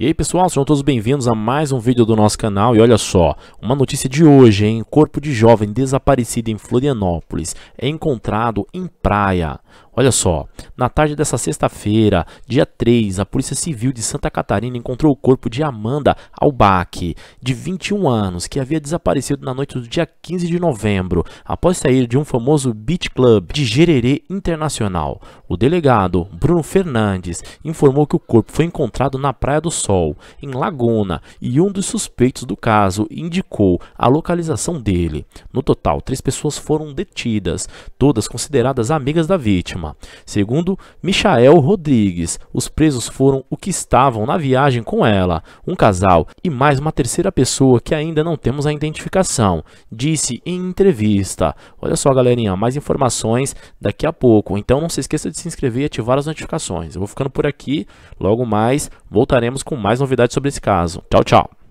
E aí pessoal, sejam todos bem-vindos a mais um vídeo do nosso canal e olha só, uma notícia de hoje, hein? Corpo de jovem desaparecido em Florianópolis é encontrado em praia. Olha só, na tarde dessa sexta-feira, dia 3, a Polícia Civil de Santa Catarina encontrou o corpo de Amanda Albaque, de 21 anos, que havia desaparecido na noite do dia 15 de novembro, após sair de um famoso beach club de Gererê Internacional. O delegado, Bruno Fernandes, informou que o corpo foi encontrado na Praia do Sol, em Laguna, e um dos suspeitos do caso indicou a localização dele. No total, três pessoas foram detidas, todas consideradas amigas da vítima arma. Segundo Michael Rodrigues, os presos foram o que estavam na viagem com ela, um casal e mais uma terceira pessoa que ainda não temos a identificação, disse em entrevista. Olha só, galerinha, mais informações daqui a pouco. Então não se esqueça de se inscrever e ativar as notificações. Eu vou ficando por aqui, logo mais voltaremos com mais novidades sobre esse caso. Tchau, tchau.